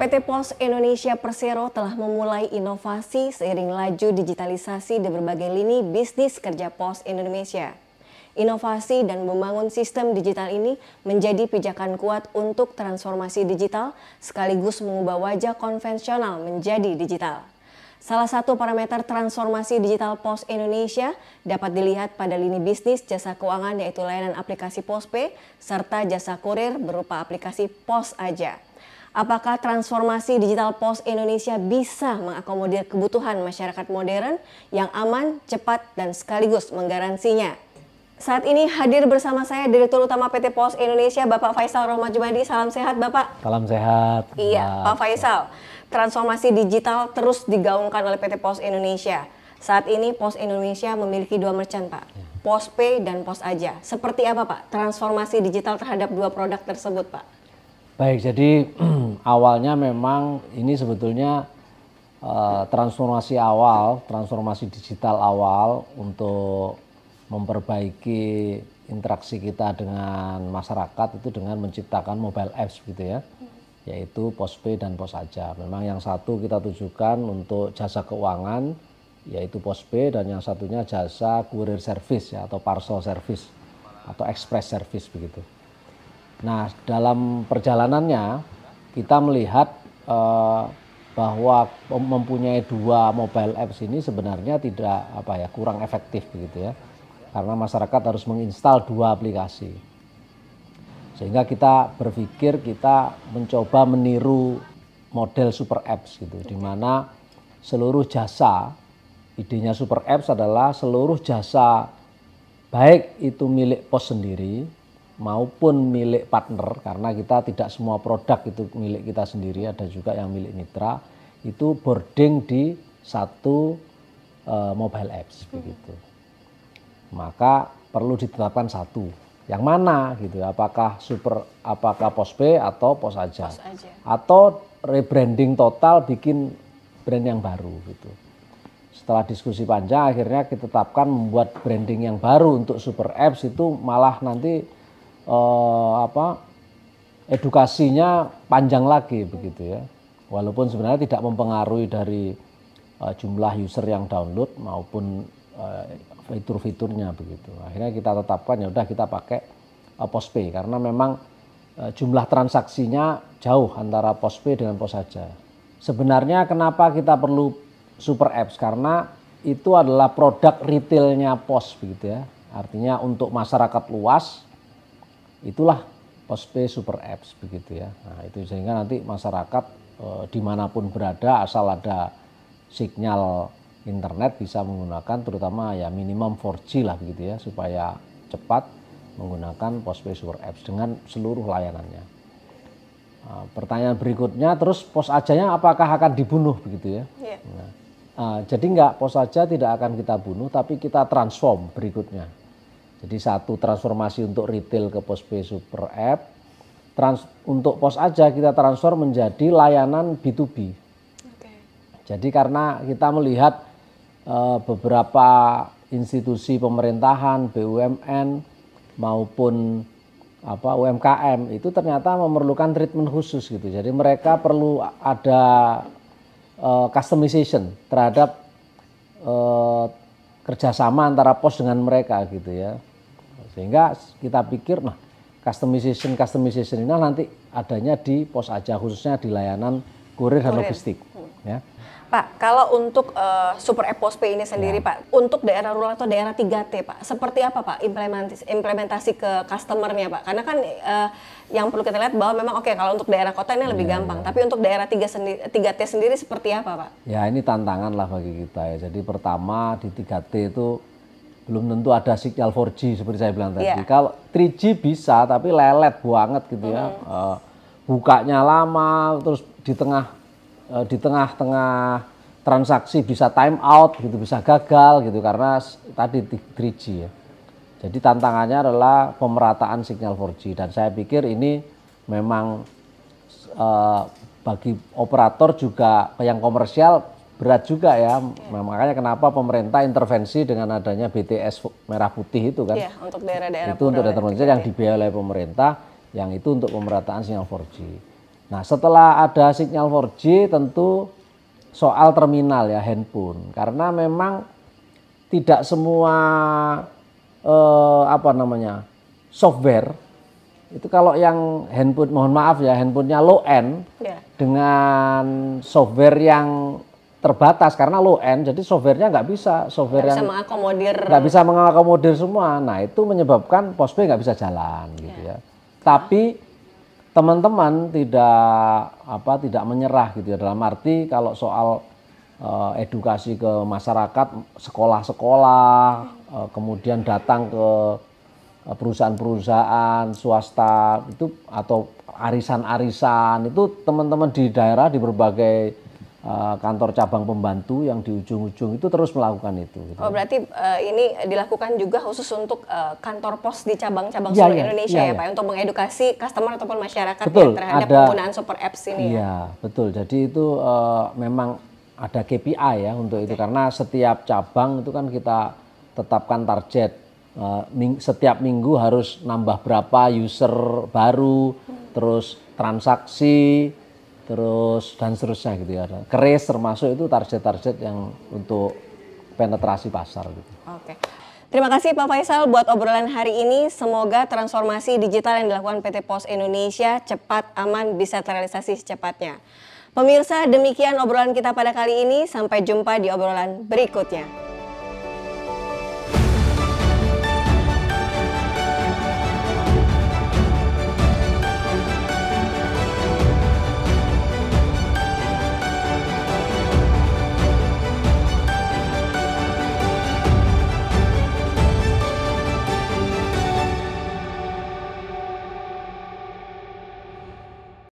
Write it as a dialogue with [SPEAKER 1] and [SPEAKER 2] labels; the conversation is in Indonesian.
[SPEAKER 1] PT Pos Indonesia Persero telah memulai inovasi seiring laju digitalisasi di berbagai lini bisnis kerja Pos Indonesia. Inovasi dan membangun sistem digital ini menjadi pijakan kuat untuk transformasi digital sekaligus mengubah wajah konvensional menjadi digital. Salah satu parameter transformasi digital Pos Indonesia dapat dilihat pada lini bisnis jasa keuangan yaitu layanan aplikasi POSP serta jasa kurir berupa aplikasi Pos Aja. Apakah transformasi digital pos Indonesia bisa mengakomodir kebutuhan masyarakat modern yang aman, cepat, dan sekaligus menggaransinya? Saat ini hadir bersama saya Direktur Utama PT Pos Indonesia Bapak Faisal Rohmat Jumadi. Salam sehat Bapak.
[SPEAKER 2] Salam sehat. Iya, Pak
[SPEAKER 1] Faisal. Transformasi digital terus digaungkan oleh PT Pos Indonesia. Saat ini Pos Indonesia memiliki dua merchant, Pak. Iya. Pos P dan Pos Aja. Seperti apa, Pak? Transformasi digital terhadap dua produk tersebut, Pak?
[SPEAKER 2] Baik, jadi awalnya memang ini sebetulnya uh, transformasi awal, transformasi digital awal untuk memperbaiki interaksi kita dengan masyarakat itu dengan menciptakan mobile apps gitu ya yaitu POSPE dan POS aja. Memang yang satu kita tujukan untuk jasa keuangan yaitu POSPE dan yang satunya jasa kurir service ya atau parcel service atau express service begitu. Nah, dalam perjalanannya kita melihat eh, bahwa mempunyai dua mobile apps ini sebenarnya tidak apa ya kurang efektif begitu ya karena masyarakat harus menginstal dua aplikasi sehingga kita berpikir kita mencoba meniru model super apps gitu di mana seluruh jasa idenya super apps adalah seluruh jasa baik itu milik pos sendiri maupun milik partner karena kita tidak semua produk itu milik kita sendiri ada juga yang milik mitra itu boarding di satu uh, mobile apps hmm. begitu maka perlu ditetapkan satu yang mana gitu apakah super apakah pos B atau pos aja, pos aja. atau rebranding total bikin brand yang baru gitu setelah diskusi panjang akhirnya kita tetapkan membuat branding yang baru untuk super apps itu malah nanti eh, apa edukasinya panjang lagi begitu ya. Walaupun sebenarnya tidak mempengaruhi dari eh, jumlah user yang download maupun eh, fitur-fiturnya begitu. Akhirnya kita tetapkan ya udah kita pakai eh, postpay karena memang eh, jumlah transaksinya jauh antara postpay dengan pos saja. Sebenarnya kenapa kita perlu super apps karena itu adalah produk retailnya pos begitu ya. Artinya untuk masyarakat luas itulah postpay super apps begitu ya. Nah, itu sehingga nanti masyarakat e, dimanapun berada asal ada sinyal internet bisa menggunakan terutama ya minimum 4G lah begitu ya supaya cepat menggunakan postpay super apps dengan seluruh layanannya. Nah, pertanyaan berikutnya terus pos ajanya apakah akan dibunuh begitu ya? Yeah. Nah, ah, jadi enggak pos aja tidak akan kita bunuh tapi kita transform berikutnya jadi satu transformasi untuk retail ke POSPay Super App. Trans, untuk pos aja kita transfer menjadi layanan B2B. Okay. Jadi karena kita melihat e, beberapa institusi pemerintahan, BUMN maupun apa UMKM itu ternyata memerlukan treatment khusus gitu. Jadi mereka perlu ada e, customization terhadap e, kerjasama antara pos dengan mereka gitu ya sehingga kita pikir, nah customization customization ini nanti adanya di pos aja khususnya di layanan kurir, kurir. dan logistik. Hmm. Ya.
[SPEAKER 1] Pak, kalau untuk uh, Super Epos ini sendiri, ya. Pak, untuk daerah rural atau daerah 3T, Pak, seperti apa, Pak, implementasi, implementasi ke customernya, Pak? Karena kan uh, yang perlu kita lihat bahwa memang oke, okay, kalau untuk daerah kota ini lebih ya, gampang, ya. tapi untuk daerah 3 sendi 3T sendiri seperti apa, Pak?
[SPEAKER 2] Ya, ini tantangan lah bagi kita ya. Jadi pertama di 3T itu belum tentu ada signal 4G seperti saya bilang tadi. Yeah. Kalau 3G bisa tapi lelet banget gitu ya. Mm. Uh, bukanya lama terus di tengah uh, di tengah-tengah transaksi bisa time out gitu bisa gagal gitu karena tadi 3G ya. Jadi tantangannya adalah pemerataan signal 4G dan saya pikir ini memang uh, bagi operator juga yang komersial berat juga ya. Iya. Nah, makanya kenapa pemerintah intervensi dengan adanya BTS merah putih itu kan. Ya,
[SPEAKER 1] untuk daerah-daerah Itu untuk daerah
[SPEAKER 2] terpencil yang dibiayai oleh pemerintah, yang itu untuk pemerataan sinyal 4G. Nah, setelah ada sinyal 4G tentu soal terminal ya handphone. Karena memang tidak semua eh, apa namanya? software itu kalau yang handphone mohon maaf ya handphonenya low end yeah. dengan software yang terbatas karena low end jadi softwarenya nggak bisa software gak yang bisa
[SPEAKER 1] mengakomodir nggak bisa
[SPEAKER 2] mengakomodir semua nah itu menyebabkan postpay nggak bisa jalan yeah. gitu ya. ya tapi teman-teman tidak apa tidak menyerah gitu ya dalam arti kalau soal uh, edukasi ke masyarakat sekolah-sekolah uh, kemudian datang ke eh, perusahaan-perusahaan swasta itu atau arisan-arisan itu teman-teman di daerah di berbagai Eh, kantor cabang pembantu yang di ujung-ujung itu terus melakukan itu. Gitu.
[SPEAKER 1] Oh berarti uh, ini dilakukan juga khusus untuk uh, kantor pos di cabang-cabang iya, iya, iya, ya, seluruh ya, Indonesia ya, ya Pak, untuk mengedukasi customer ataupun masyarakat betul, ya, terhadap ada, penggunaan super apps ini. Ya?
[SPEAKER 2] Iya betul. Jadi itu uh, memang ada KPI ya untuk itu karena setiap cabang itu kan kita tetapkan target uh, ming setiap minggu harus nambah berapa user baru, hmm. terus transaksi terus dan seterusnya gitu ya. Keris termasuk itu target-target yang untuk penetrasi pasar gitu.
[SPEAKER 1] Oke. Terima kasih Pak Faisal buat obrolan hari ini. Semoga transformasi digital yang dilakukan PT Pos Indonesia cepat, aman, bisa terrealisasi secepatnya. Pemirsa, demikian obrolan kita pada kali ini. Sampai jumpa di obrolan berikutnya.